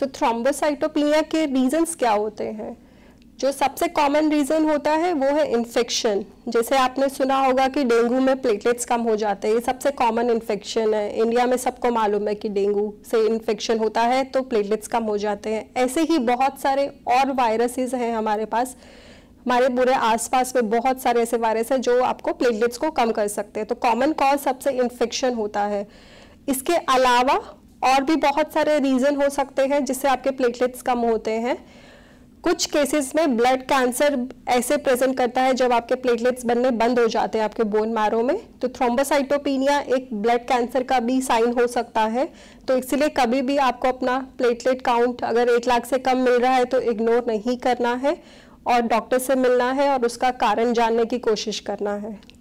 सो so, thrombocytopenia के reasons क्या होते हैं जो सबसे कॉमन रीज़न होता है वो है इन्फेक्शन जैसे आपने सुना होगा कि डेंगू में प्लेटलेट्स कम हो जाते हैं ये सबसे कॉमन इन्फेक्शन है इंडिया में सबको मालूम है कि डेंगू से इन्फेक्शन होता है तो प्लेटलेट्स कम हो जाते हैं ऐसे ही बहुत सारे और वायरसेस हैं हमारे पास हमारे पूरे आसपास में बहुत सारे ऐसे वायरस हैं जो आपको प्लेटलेट्स को कम कर सकते हैं तो कॉमन कॉज सबसे इन्फेक्शन होता है इसके अलावा और भी बहुत सारे रीज़न हो सकते हैं जिससे आपके प्लेटलेट्स कम होते हैं कुछ केसेस में ब्लड कैंसर ऐसे प्रेजेंट करता है जब आपके प्लेटलेट्स बनने बंद हो जाते हैं आपके बोन मारो में तो थ्रोम्बोसाइटोपीनिया एक ब्लड कैंसर का भी साइन हो सकता है तो इसलिए कभी भी आपको अपना प्लेटलेट काउंट अगर एक लाख से कम मिल रहा है तो इग्नोर नहीं करना है और डॉक्टर से मिलना है और उसका कारण जानने की कोशिश करना है